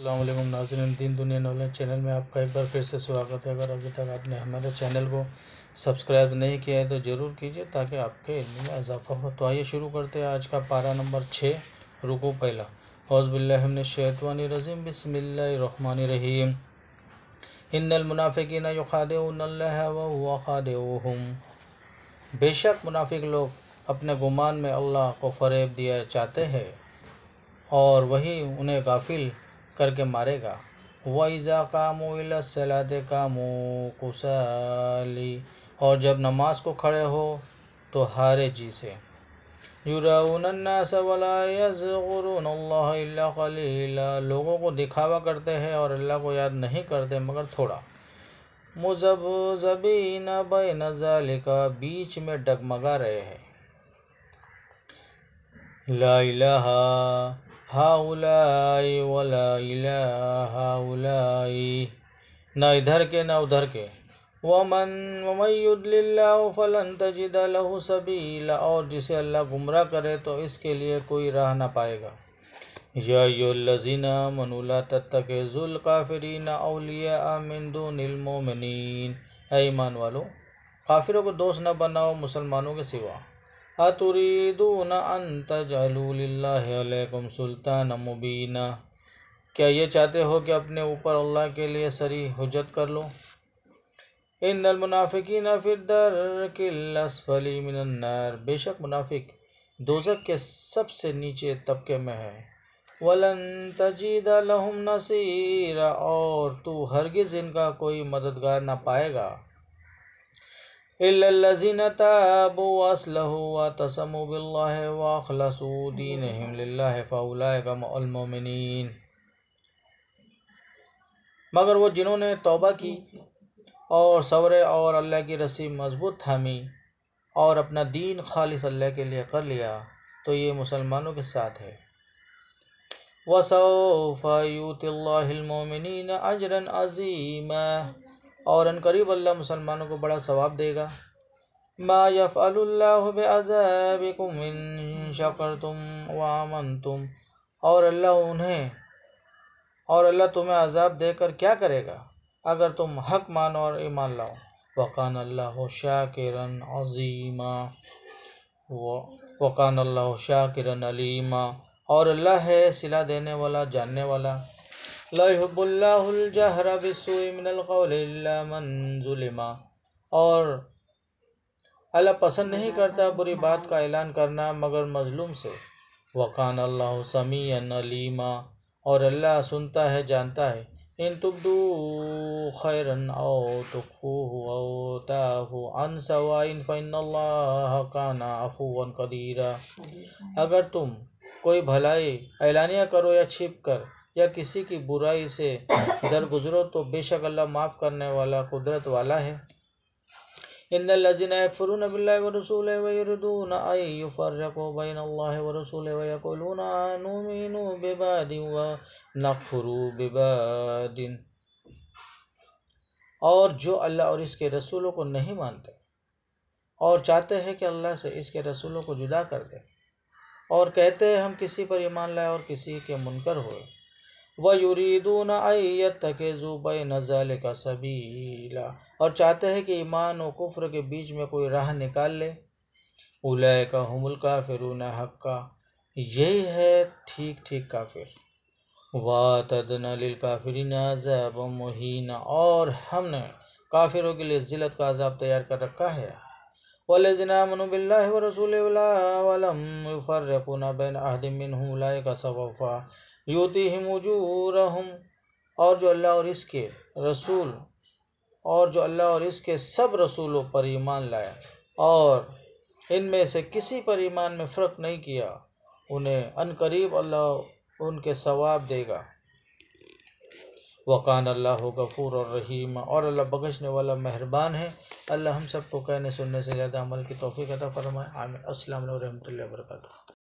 अल्लाम नाजरन दीन दुनिया नॉलेज चैनल में आपका एक बार फिर से स्वागत है अगर अभी तक आपने हमारे चैनल को सब्सक्राइब नहीं किया है तो ज़रूर कीजिए ताकि आपके इलमी में इजाफा हो तो आइए शुरू करते हैं आज का पारा नंबर छः रुको पहला हौज़बिल्लाशैतवानी रज़ीम बसमिल्लामान रहीम इनमुनाफ़िकीन युखाद वाद खाद बेशक मुनाफिक लोग अपने गुमान में अल्लाह को फरेब दिया चाहते हैं और वही उन्हें गाफिल करके मारेगा वैज़ा कामू सलाद कामू कुसाली और जब नमाज को खड़े हो तो हारे जी से युराउनन्नासवलायज़ुरुनल्लाहल्ला लोगों को दिखावा करते हैं और अल्लाह को याद नहीं करते मगर थोड़ा मुजब जबीन बन जालिका बीच में डगमगा रहे हैं لا हाउलाई वला हाउलाई न इधर के ना उधर के वमन वमयुद्ला फलन तजिद लहू सबीला और जिसे अल्लाह गुमराह करे तो इसके लिए कोई राह ना पाएगा यजीना मनुला तत्तकेजुल काफरीन अलिया आमिंदू नीलमोमिन ईमान वालों काफिरों को दोस्त न बनाओ मुसलमानों के सिवा अतुरीदून अंत जलूल्लाकुम सुल्तान मुबीना क्या ये चाहते हो कि अपने ऊपर अल्लाह के लिए सरी हजत कर लो इन मुनाफिकी मुनाफिकीन फिर किलसफली मिनन्नर बेशक मुनाफिक दोजक के सबसे नीचे तबके में है वलन तजीद लहम नसीरा और तू हरगिज़ इनका कोई मददगार ना पाएगा मगर वो जिन्होंने तोबा की और सवर और अल्लाह की रस्सी मजबूत थामी और अपना दीन खालिस अल्लाह के लिए कर लिया तो ये मुसलमानों के साथ है वसौफ़ यूतिल्लाहिल मोमिनीन अजरन अजीमा और अनकरीब अल्लाह मुसलमानों को बड़ा सवाब देगा मा यफ़ल्लाबकुम तुम वामन तुम और अल्लाह उन्हें और अल्लाह तुम्हें अजाब देकर क्या करेगा अगर तुम हक मानो और ईमान लाओ वक़ान अल्लाह शाकिरन अजीमा वक़ान अल्लाह शाकिरन अलीमा और अल्लाह है सिला देने वाला जानने वाला ला यहबुल्लाहुलजहर बिसुई मिनल कौल इल्ला मन जुलिमा और अल्लाह पसंद नहीं करता बुरी बात का ऐलान करना मगर मजलूम से वकान अल्लाह समी अलीमा और अल्लाह सुनता है जानता है इन तुबदू खैरन ओ तुखू ओ ताहू अन सवाइन फ़ैन काना अफूवन कदीरा अगर तुम कोई भलाई ऐलानिया करो या छिप कर या किसी की बुराई से गुजरो तो बेशक अल्लाह माफ़ करने वाला कुदरत वाला है इन लजिन फ़रून व रसूल आई फ़र्रको बैन अल्लाह व रसूल वक़ुलून बेबादिन व नफरू बेबादिन और जो अल्लाह और इसके रसूलों को नहीं मानते और चाहते हैं कि अल्लाह से इसके रसूलों को जुदा कर दे और कहते हैं हम किसी पर ईमान लाए और किसी के मुनकर हुए व युरीदून आयत तकेजुबई नज़ाल का सबीला और चाहते हैं कि ईमान और कुफ्र के बीच में कोई राह निकाल ले उलय का हमल काफिरून हक का यही है ठीक ठीक काफिर वा तदन काफिरिन अजाब मुहिन और हमने काफिरों के लिए जिलत का अजाब तैयार कर रखा है वलजना मनबिल्ला रसूल वलम फ़र्रपुना बैन अहदमिन का सवफ़ा युति हिमुजूरहम और जो अल्लाह और इसके रसूल और जो अल्लाह और इसके सब रसूलों पर ईमान लाए और इन में से किसी पर ईमान में फ़र्क नहीं किया उन्हें अनकरीब अल्लाह उनके सवाब देगा वक़ान अल्लाह गफ़ूर और रहीम और अल्लाह बख्शने वाला मेहरबान है अल्लाह हम सबको कहने सुनने से ज़्यादा अमल की तोफ़ी अदा फरमाए आमिर असल वरहमल वर्का